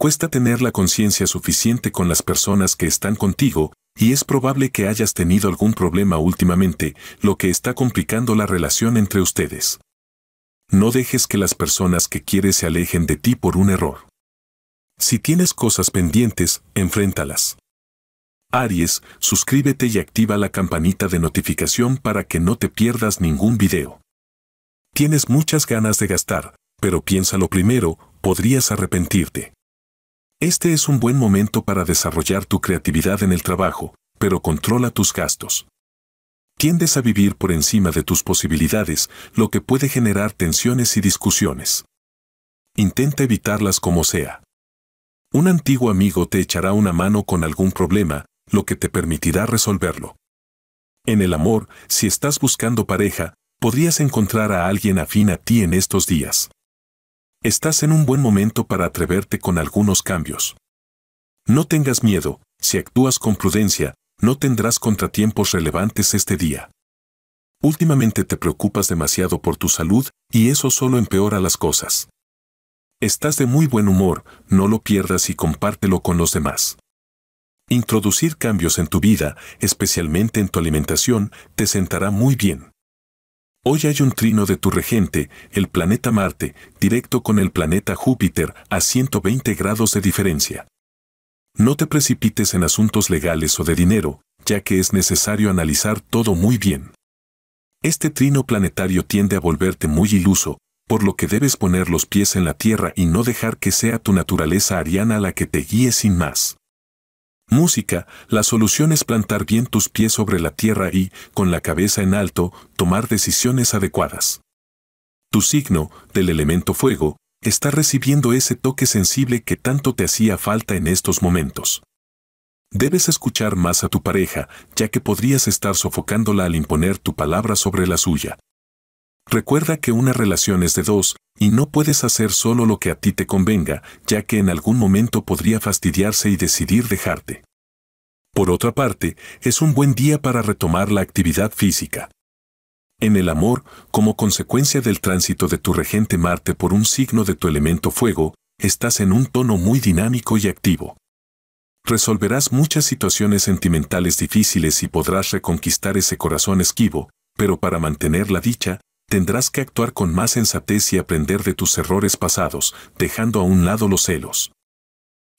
cuesta tener la conciencia suficiente con las personas que están contigo, y es probable que hayas tenido algún problema últimamente, lo que está complicando la relación entre ustedes. No dejes que las personas que quieres se alejen de ti por un error. Si tienes cosas pendientes, enfréntalas. Aries, suscríbete y activa la campanita de notificación para que no te pierdas ningún video. Tienes muchas ganas de gastar, pero piénsalo primero, podrías arrepentirte. Este es un buen momento para desarrollar tu creatividad en el trabajo, pero controla tus gastos. Tiendes a vivir por encima de tus posibilidades, lo que puede generar tensiones y discusiones. Intenta evitarlas como sea. Un antiguo amigo te echará una mano con algún problema, lo que te permitirá resolverlo. En el amor, si estás buscando pareja, podrías encontrar a alguien afín a ti en estos días. Estás en un buen momento para atreverte con algunos cambios. No tengas miedo, si actúas con prudencia, no tendrás contratiempos relevantes este día. Últimamente te preocupas demasiado por tu salud y eso solo empeora las cosas. Estás de muy buen humor, no lo pierdas y compártelo con los demás. Introducir cambios en tu vida, especialmente en tu alimentación, te sentará muy bien. Hoy hay un trino de tu regente, el planeta Marte, directo con el planeta Júpiter, a 120 grados de diferencia. No te precipites en asuntos legales o de dinero, ya que es necesario analizar todo muy bien. Este trino planetario tiende a volverte muy iluso, por lo que debes poner los pies en la tierra y no dejar que sea tu naturaleza ariana la que te guíe sin más. Música, la solución es plantar bien tus pies sobre la tierra y, con la cabeza en alto, tomar decisiones adecuadas. Tu signo, del elemento fuego, está recibiendo ese toque sensible que tanto te hacía falta en estos momentos. Debes escuchar más a tu pareja, ya que podrías estar sofocándola al imponer tu palabra sobre la suya. Recuerda que una relación es de dos, y no puedes hacer solo lo que a ti te convenga, ya que en algún momento podría fastidiarse y decidir dejarte. Por otra parte, es un buen día para retomar la actividad física. En el amor, como consecuencia del tránsito de tu regente Marte por un signo de tu elemento fuego, estás en un tono muy dinámico y activo. Resolverás muchas situaciones sentimentales difíciles y podrás reconquistar ese corazón esquivo, pero para mantener la dicha, tendrás que actuar con más sensatez y aprender de tus errores pasados, dejando a un lado los celos.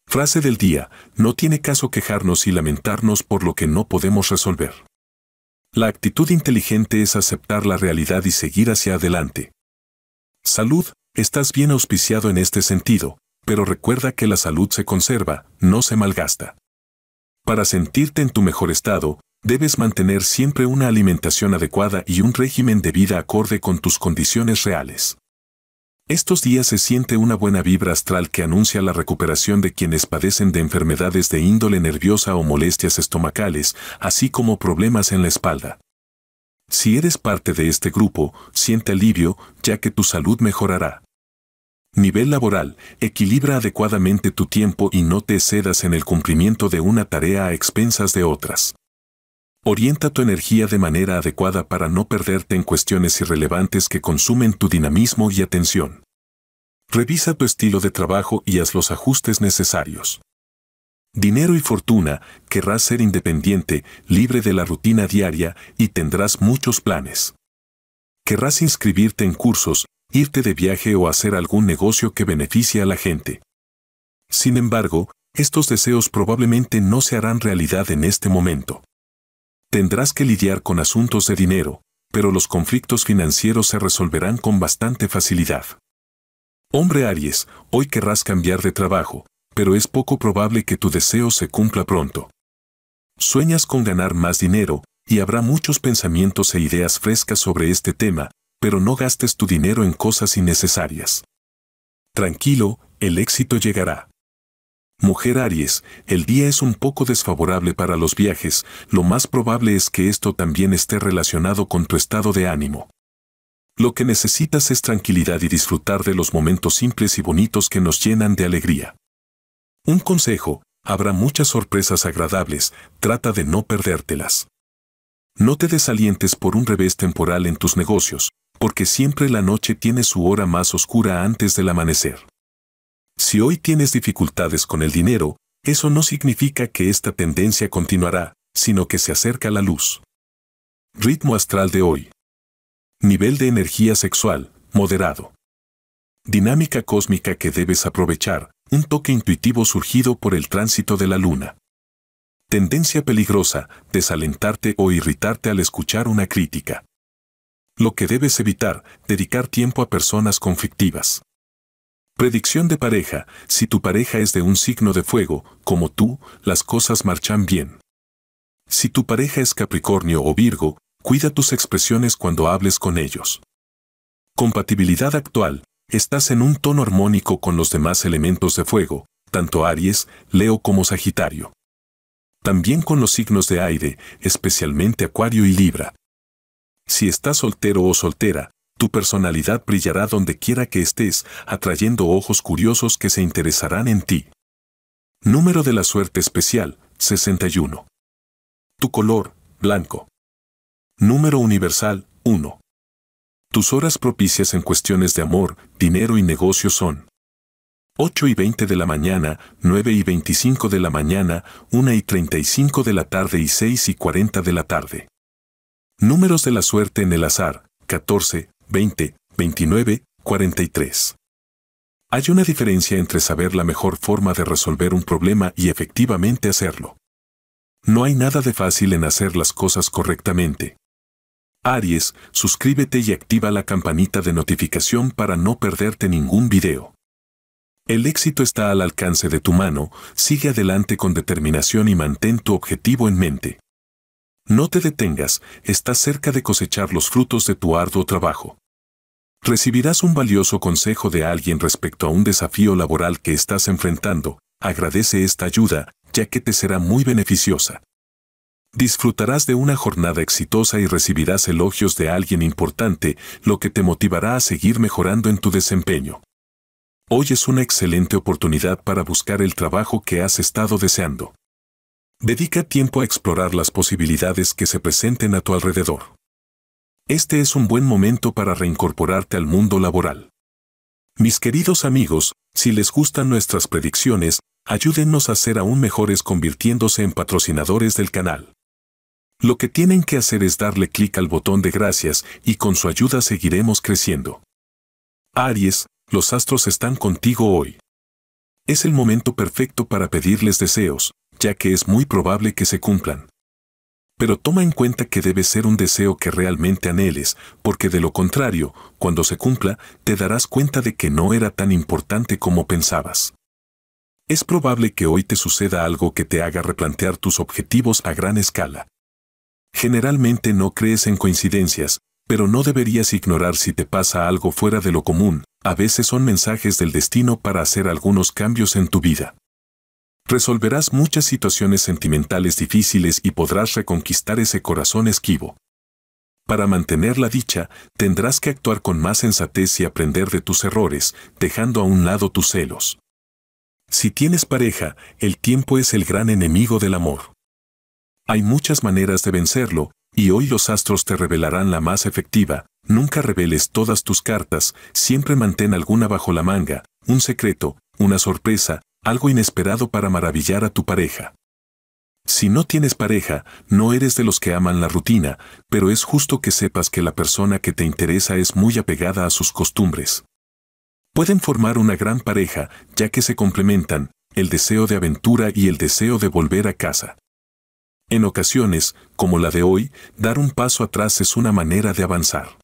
Frase del día, no tiene caso quejarnos y lamentarnos por lo que no podemos resolver. La actitud inteligente es aceptar la realidad y seguir hacia adelante. Salud, estás bien auspiciado en este sentido, pero recuerda que la salud se conserva, no se malgasta. Para sentirte en tu mejor estado, debes mantener siempre una alimentación adecuada y un régimen de vida acorde con tus condiciones reales. Estos días se siente una buena vibra astral que anuncia la recuperación de quienes padecen de enfermedades de índole nerviosa o molestias estomacales, así como problemas en la espalda. Si eres parte de este grupo, siente alivio, ya que tu salud mejorará. Nivel laboral, equilibra adecuadamente tu tiempo y no te excedas en el cumplimiento de una tarea a expensas de otras. Orienta tu energía de manera adecuada para no perderte en cuestiones irrelevantes que consumen tu dinamismo y atención. Revisa tu estilo de trabajo y haz los ajustes necesarios. Dinero y fortuna, querrás ser independiente, libre de la rutina diaria y tendrás muchos planes. Querrás inscribirte en cursos, irte de viaje o hacer algún negocio que beneficie a la gente. Sin embargo, estos deseos probablemente no se harán realidad en este momento. Tendrás que lidiar con asuntos de dinero, pero los conflictos financieros se resolverán con bastante facilidad. Hombre Aries, hoy querrás cambiar de trabajo, pero es poco probable que tu deseo se cumpla pronto. Sueñas con ganar más dinero, y habrá muchos pensamientos e ideas frescas sobre este tema, pero no gastes tu dinero en cosas innecesarias. Tranquilo, el éxito llegará. Mujer Aries, el día es un poco desfavorable para los viajes, lo más probable es que esto también esté relacionado con tu estado de ánimo. Lo que necesitas es tranquilidad y disfrutar de los momentos simples y bonitos que nos llenan de alegría. Un consejo, habrá muchas sorpresas agradables, trata de no perdértelas. No te desalientes por un revés temporal en tus negocios, porque siempre la noche tiene su hora más oscura antes del amanecer. Si hoy tienes dificultades con el dinero, eso no significa que esta tendencia continuará, sino que se acerca la luz. Ritmo astral de hoy. Nivel de energía sexual, moderado. Dinámica cósmica que debes aprovechar, un toque intuitivo surgido por el tránsito de la luna. Tendencia peligrosa, desalentarte o irritarte al escuchar una crítica. Lo que debes evitar, dedicar tiempo a personas conflictivas. Predicción de pareja, si tu pareja es de un signo de fuego, como tú, las cosas marchan bien. Si tu pareja es Capricornio o Virgo, cuida tus expresiones cuando hables con ellos. Compatibilidad actual, estás en un tono armónico con los demás elementos de fuego, tanto Aries, Leo como Sagitario. También con los signos de aire, especialmente Acuario y Libra. Si estás soltero o soltera, tu personalidad brillará donde quiera que estés, atrayendo ojos curiosos que se interesarán en ti. Número de la suerte especial, 61. Tu color, blanco. Número universal, 1. Tus horas propicias en cuestiones de amor, dinero y negocio son 8 y 20 de la mañana, 9 y 25 de la mañana, 1 y 35 de la tarde y 6 y 40 de la tarde. Números de la suerte en el azar, 14, 20, 29, 43. Hay una diferencia entre saber la mejor forma de resolver un problema y efectivamente hacerlo. No hay nada de fácil en hacer las cosas correctamente. Aries, suscríbete y activa la campanita de notificación para no perderte ningún video. El éxito está al alcance de tu mano, sigue adelante con determinación y mantén tu objetivo en mente. No te detengas, estás cerca de cosechar los frutos de tu arduo trabajo. Recibirás un valioso consejo de alguien respecto a un desafío laboral que estás enfrentando, agradece esta ayuda, ya que te será muy beneficiosa. Disfrutarás de una jornada exitosa y recibirás elogios de alguien importante, lo que te motivará a seguir mejorando en tu desempeño. Hoy es una excelente oportunidad para buscar el trabajo que has estado deseando. Dedica tiempo a explorar las posibilidades que se presenten a tu alrededor este es un buen momento para reincorporarte al mundo laboral. Mis queridos amigos, si les gustan nuestras predicciones, ayúdennos a ser aún mejores convirtiéndose en patrocinadores del canal. Lo que tienen que hacer es darle clic al botón de gracias y con su ayuda seguiremos creciendo. Aries, los astros están contigo hoy. Es el momento perfecto para pedirles deseos, ya que es muy probable que se cumplan pero toma en cuenta que debe ser un deseo que realmente anheles, porque de lo contrario, cuando se cumpla, te darás cuenta de que no era tan importante como pensabas. Es probable que hoy te suceda algo que te haga replantear tus objetivos a gran escala. Generalmente no crees en coincidencias, pero no deberías ignorar si te pasa algo fuera de lo común, a veces son mensajes del destino para hacer algunos cambios en tu vida resolverás muchas situaciones sentimentales difíciles y podrás reconquistar ese corazón esquivo. Para mantener la dicha, tendrás que actuar con más sensatez y aprender de tus errores, dejando a un lado tus celos. Si tienes pareja, el tiempo es el gran enemigo del amor. Hay muchas maneras de vencerlo, y hoy los astros te revelarán la más efectiva. Nunca reveles todas tus cartas, siempre mantén alguna bajo la manga, un secreto, una sorpresa, algo inesperado para maravillar a tu pareja. Si no tienes pareja, no eres de los que aman la rutina, pero es justo que sepas que la persona que te interesa es muy apegada a sus costumbres. Pueden formar una gran pareja, ya que se complementan, el deseo de aventura y el deseo de volver a casa. En ocasiones, como la de hoy, dar un paso atrás es una manera de avanzar.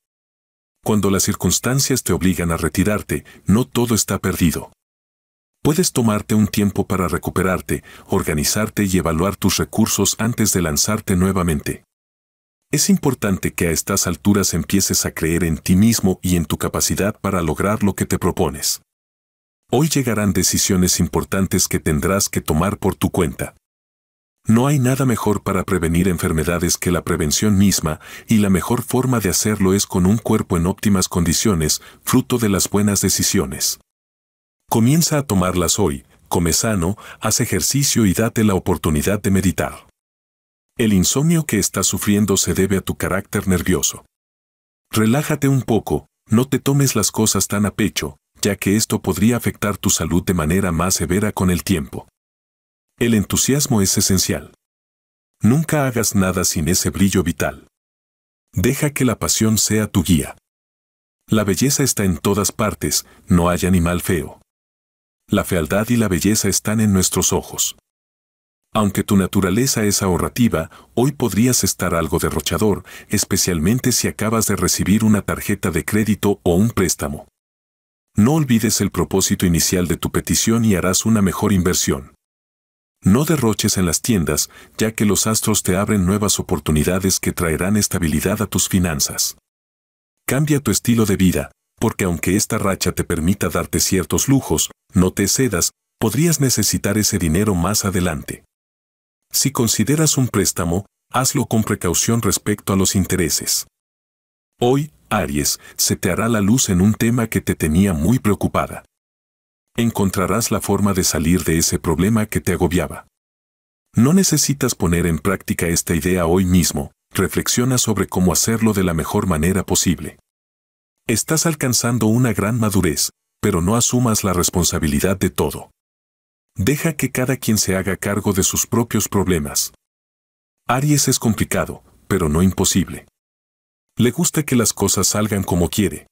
Cuando las circunstancias te obligan a retirarte, no todo está perdido. Puedes tomarte un tiempo para recuperarte, organizarte y evaluar tus recursos antes de lanzarte nuevamente. Es importante que a estas alturas empieces a creer en ti mismo y en tu capacidad para lograr lo que te propones. Hoy llegarán decisiones importantes que tendrás que tomar por tu cuenta. No hay nada mejor para prevenir enfermedades que la prevención misma, y la mejor forma de hacerlo es con un cuerpo en óptimas condiciones, fruto de las buenas decisiones. Comienza a tomarlas hoy, come sano, haz ejercicio y date la oportunidad de meditar. El insomnio que estás sufriendo se debe a tu carácter nervioso. Relájate un poco, no te tomes las cosas tan a pecho, ya que esto podría afectar tu salud de manera más severa con el tiempo. El entusiasmo es esencial. Nunca hagas nada sin ese brillo vital. Deja que la pasión sea tu guía. La belleza está en todas partes, no hay animal feo la fealdad y la belleza están en nuestros ojos. Aunque tu naturaleza es ahorrativa, hoy podrías estar algo derrochador, especialmente si acabas de recibir una tarjeta de crédito o un préstamo. No olvides el propósito inicial de tu petición y harás una mejor inversión. No derroches en las tiendas, ya que los astros te abren nuevas oportunidades que traerán estabilidad a tus finanzas. Cambia tu estilo de vida, porque aunque esta racha te permita darte ciertos lujos, no te cedas, podrías necesitar ese dinero más adelante. Si consideras un préstamo, hazlo con precaución respecto a los intereses. Hoy, Aries, se te hará la luz en un tema que te tenía muy preocupada. Encontrarás la forma de salir de ese problema que te agobiaba. No necesitas poner en práctica esta idea hoy mismo, reflexiona sobre cómo hacerlo de la mejor manera posible. Estás alcanzando una gran madurez, pero no asumas la responsabilidad de todo. Deja que cada quien se haga cargo de sus propios problemas. Aries es complicado, pero no imposible. Le gusta que las cosas salgan como quiere.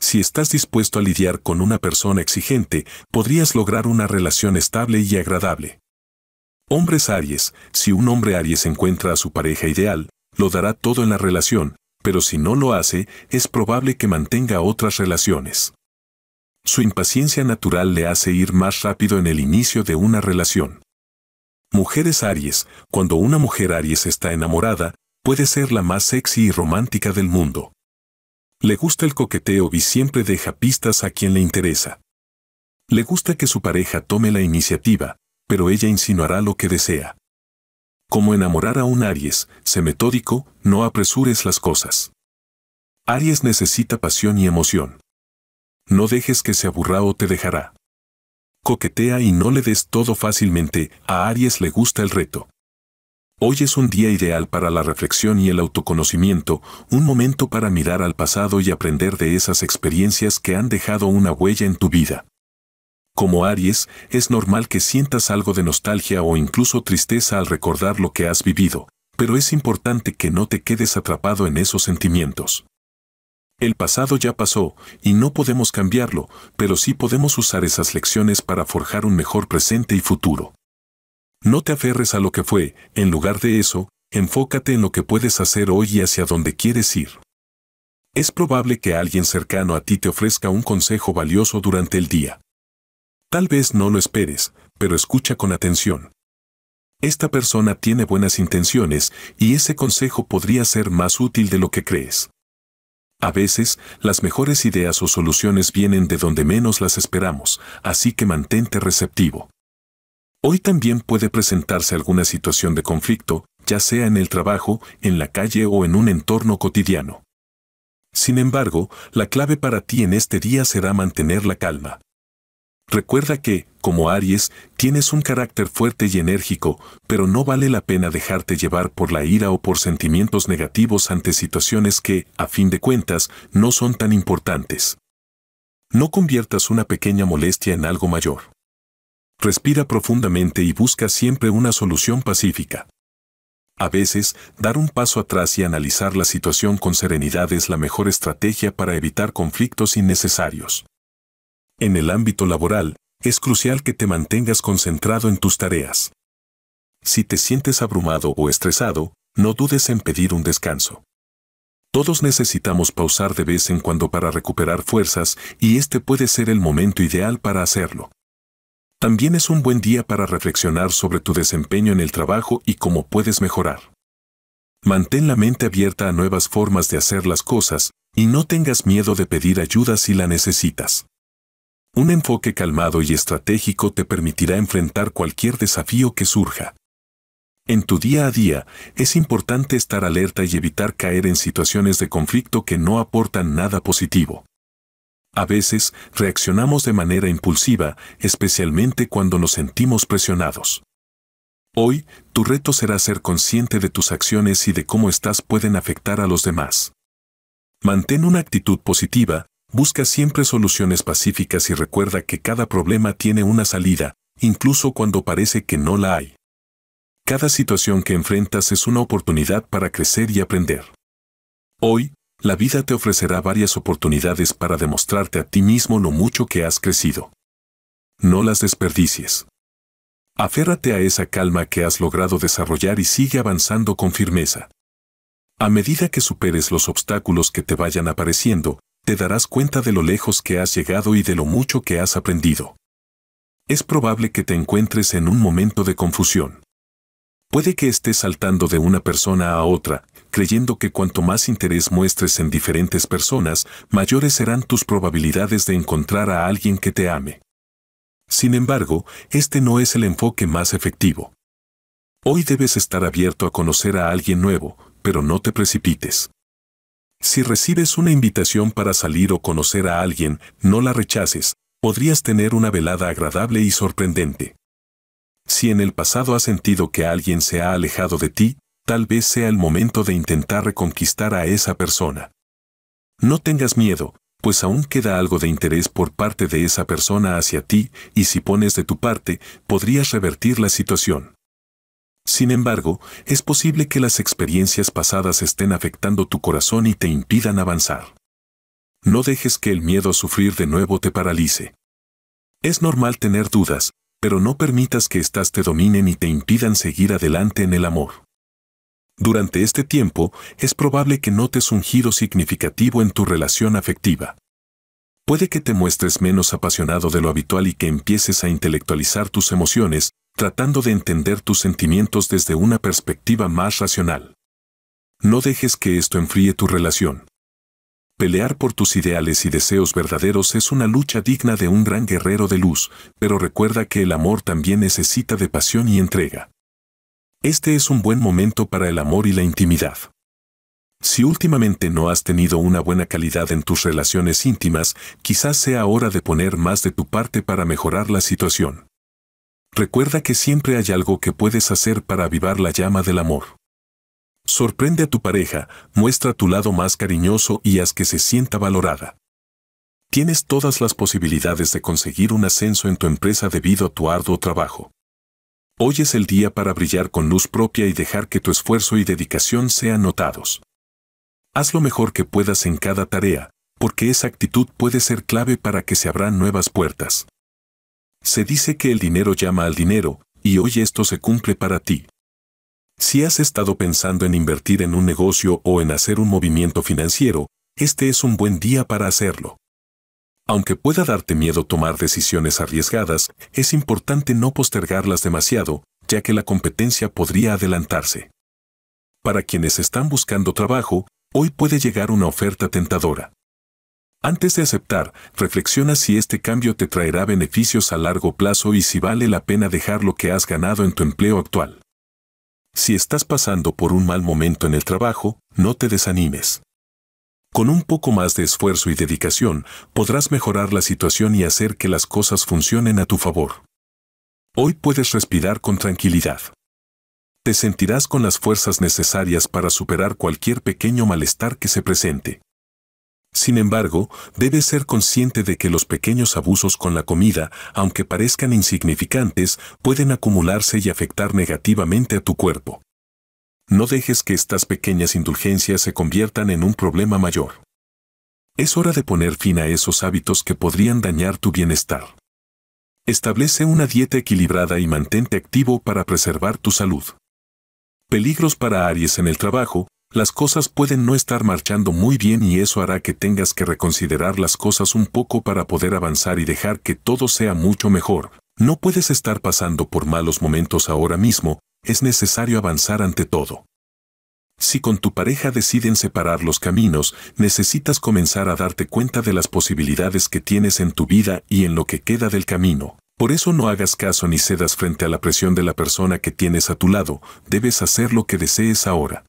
Si estás dispuesto a lidiar con una persona exigente, podrías lograr una relación estable y agradable. Hombres Aries, si un hombre Aries encuentra a su pareja ideal, lo dará todo en la relación, pero si no lo hace, es probable que mantenga otras relaciones. Su impaciencia natural le hace ir más rápido en el inicio de una relación. Mujeres Aries, cuando una mujer Aries está enamorada, puede ser la más sexy y romántica del mundo. Le gusta el coqueteo y siempre deja pistas a quien le interesa. Le gusta que su pareja tome la iniciativa, pero ella insinuará lo que desea. Como enamorar a un Aries, sé metódico, no apresures las cosas. Aries necesita pasión y emoción no dejes que se aburra o te dejará. Coquetea y no le des todo fácilmente, a Aries le gusta el reto. Hoy es un día ideal para la reflexión y el autoconocimiento, un momento para mirar al pasado y aprender de esas experiencias que han dejado una huella en tu vida. Como Aries, es normal que sientas algo de nostalgia o incluso tristeza al recordar lo que has vivido, pero es importante que no te quedes atrapado en esos sentimientos. El pasado ya pasó, y no podemos cambiarlo, pero sí podemos usar esas lecciones para forjar un mejor presente y futuro. No te aferres a lo que fue, en lugar de eso, enfócate en lo que puedes hacer hoy y hacia dónde quieres ir. Es probable que alguien cercano a ti te ofrezca un consejo valioso durante el día. Tal vez no lo esperes, pero escucha con atención. Esta persona tiene buenas intenciones y ese consejo podría ser más útil de lo que crees. A veces, las mejores ideas o soluciones vienen de donde menos las esperamos, así que mantente receptivo. Hoy también puede presentarse alguna situación de conflicto, ya sea en el trabajo, en la calle o en un entorno cotidiano. Sin embargo, la clave para ti en este día será mantener la calma, Recuerda que, como Aries, tienes un carácter fuerte y enérgico, pero no vale la pena dejarte llevar por la ira o por sentimientos negativos ante situaciones que, a fin de cuentas, no son tan importantes. No conviertas una pequeña molestia en algo mayor. Respira profundamente y busca siempre una solución pacífica. A veces, dar un paso atrás y analizar la situación con serenidad es la mejor estrategia para evitar conflictos innecesarios. En el ámbito laboral, es crucial que te mantengas concentrado en tus tareas. Si te sientes abrumado o estresado, no dudes en pedir un descanso. Todos necesitamos pausar de vez en cuando para recuperar fuerzas y este puede ser el momento ideal para hacerlo. También es un buen día para reflexionar sobre tu desempeño en el trabajo y cómo puedes mejorar. Mantén la mente abierta a nuevas formas de hacer las cosas y no tengas miedo de pedir ayuda si la necesitas. Un enfoque calmado y estratégico te permitirá enfrentar cualquier desafío que surja. En tu día a día, es importante estar alerta y evitar caer en situaciones de conflicto que no aportan nada positivo. A veces, reaccionamos de manera impulsiva, especialmente cuando nos sentimos presionados. Hoy, tu reto será ser consciente de tus acciones y de cómo estas pueden afectar a los demás. Mantén una actitud positiva, Busca siempre soluciones pacíficas y recuerda que cada problema tiene una salida, incluso cuando parece que no la hay. Cada situación que enfrentas es una oportunidad para crecer y aprender. Hoy, la vida te ofrecerá varias oportunidades para demostrarte a ti mismo lo mucho que has crecido. No las desperdicies. Aférrate a esa calma que has logrado desarrollar y sigue avanzando con firmeza. A medida que superes los obstáculos que te vayan apareciendo, te darás cuenta de lo lejos que has llegado y de lo mucho que has aprendido. Es probable que te encuentres en un momento de confusión. Puede que estés saltando de una persona a otra, creyendo que cuanto más interés muestres en diferentes personas, mayores serán tus probabilidades de encontrar a alguien que te ame. Sin embargo, este no es el enfoque más efectivo. Hoy debes estar abierto a conocer a alguien nuevo, pero no te precipites. Si recibes una invitación para salir o conocer a alguien, no la rechaces, podrías tener una velada agradable y sorprendente. Si en el pasado has sentido que alguien se ha alejado de ti, tal vez sea el momento de intentar reconquistar a esa persona. No tengas miedo, pues aún queda algo de interés por parte de esa persona hacia ti y si pones de tu parte, podrías revertir la situación. Sin embargo, es posible que las experiencias pasadas estén afectando tu corazón y te impidan avanzar. No dejes que el miedo a sufrir de nuevo te paralice. Es normal tener dudas, pero no permitas que estas te dominen y te impidan seguir adelante en el amor. Durante este tiempo, es probable que notes un giro significativo en tu relación afectiva. Puede que te muestres menos apasionado de lo habitual y que empieces a intelectualizar tus emociones, tratando de entender tus sentimientos desde una perspectiva más racional. No dejes que esto enfríe tu relación. Pelear por tus ideales y deseos verdaderos es una lucha digna de un gran guerrero de luz, pero recuerda que el amor también necesita de pasión y entrega. Este es un buen momento para el amor y la intimidad. Si últimamente no has tenido una buena calidad en tus relaciones íntimas, quizás sea hora de poner más de tu parte para mejorar la situación. Recuerda que siempre hay algo que puedes hacer para avivar la llama del amor. Sorprende a tu pareja, muestra tu lado más cariñoso y haz que se sienta valorada. Tienes todas las posibilidades de conseguir un ascenso en tu empresa debido a tu arduo trabajo. Hoy es el día para brillar con luz propia y dejar que tu esfuerzo y dedicación sean notados. Haz lo mejor que puedas en cada tarea, porque esa actitud puede ser clave para que se abran nuevas puertas. Se dice que el dinero llama al dinero, y hoy esto se cumple para ti. Si has estado pensando en invertir en un negocio o en hacer un movimiento financiero, este es un buen día para hacerlo. Aunque pueda darte miedo tomar decisiones arriesgadas, es importante no postergarlas demasiado, ya que la competencia podría adelantarse. Para quienes están buscando trabajo, hoy puede llegar una oferta tentadora. Antes de aceptar, reflexiona si este cambio te traerá beneficios a largo plazo y si vale la pena dejar lo que has ganado en tu empleo actual. Si estás pasando por un mal momento en el trabajo, no te desanimes. Con un poco más de esfuerzo y dedicación, podrás mejorar la situación y hacer que las cosas funcionen a tu favor. Hoy puedes respirar con tranquilidad. Te sentirás con las fuerzas necesarias para superar cualquier pequeño malestar que se presente. Sin embargo, debes ser consciente de que los pequeños abusos con la comida, aunque parezcan insignificantes, pueden acumularse y afectar negativamente a tu cuerpo. No dejes que estas pequeñas indulgencias se conviertan en un problema mayor. Es hora de poner fin a esos hábitos que podrían dañar tu bienestar. Establece una dieta equilibrada y mantente activo para preservar tu salud. Peligros para Aries en el trabajo, las cosas pueden no estar marchando muy bien y eso hará que tengas que reconsiderar las cosas un poco para poder avanzar y dejar que todo sea mucho mejor. No puedes estar pasando por malos momentos ahora mismo, es necesario avanzar ante todo. Si con tu pareja deciden separar los caminos, necesitas comenzar a darte cuenta de las posibilidades que tienes en tu vida y en lo que queda del camino. Por eso no hagas caso ni cedas frente a la presión de la persona que tienes a tu lado, debes hacer lo que desees ahora.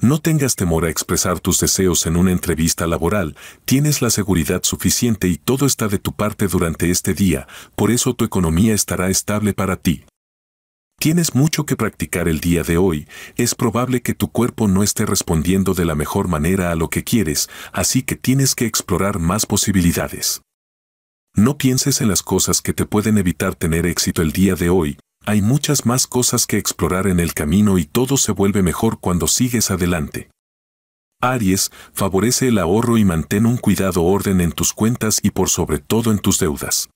No tengas temor a expresar tus deseos en una entrevista laboral, tienes la seguridad suficiente y todo está de tu parte durante este día, por eso tu economía estará estable para ti. Tienes mucho que practicar el día de hoy, es probable que tu cuerpo no esté respondiendo de la mejor manera a lo que quieres, así que tienes que explorar más posibilidades. No pienses en las cosas que te pueden evitar tener éxito el día de hoy, hay muchas más cosas que explorar en el camino y todo se vuelve mejor cuando sigues adelante. Aries, favorece el ahorro y mantén un cuidado orden en tus cuentas y por sobre todo en tus deudas.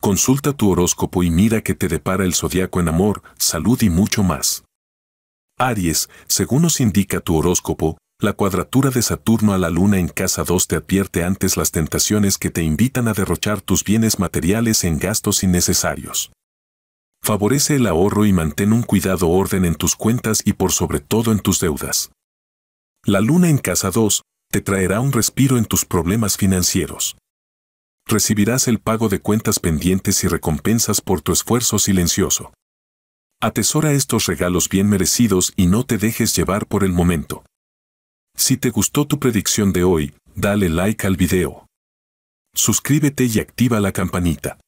Consulta tu horóscopo y mira que te depara el zodiaco en amor, salud y mucho más. Aries, según nos indica tu horóscopo, la cuadratura de Saturno a la Luna en casa 2 te advierte antes las tentaciones que te invitan a derrochar tus bienes materiales en gastos innecesarios. Favorece el ahorro y mantén un cuidado orden en tus cuentas y por sobre todo en tus deudas. La luna en casa 2 te traerá un respiro en tus problemas financieros. Recibirás el pago de cuentas pendientes y recompensas por tu esfuerzo silencioso. Atesora estos regalos bien merecidos y no te dejes llevar por el momento. Si te gustó tu predicción de hoy, dale like al video. Suscríbete y activa la campanita.